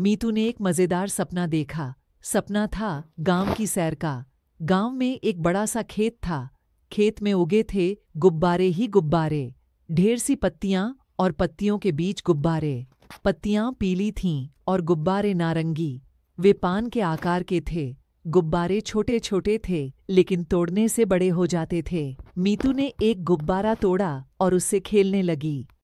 मीतू ने एक मजेदार सपना देखा सपना था गांव की सैर का गांव में एक बड़ा सा खेत था खेत में उगे थे गुब्बारे ही गुब्बारे ढेर सी पत्तियां और पत्तियों के बीच गुब्बारे पत्तियां पीली थीं और गुब्बारे नारंगी वे पान के आकार के थे गुब्बारे छोटे छोटे थे लेकिन तोड़ने से बड़े हो जाते थे मीतू ने एक गुब्बारा तोड़ा और उससे खेलने लगी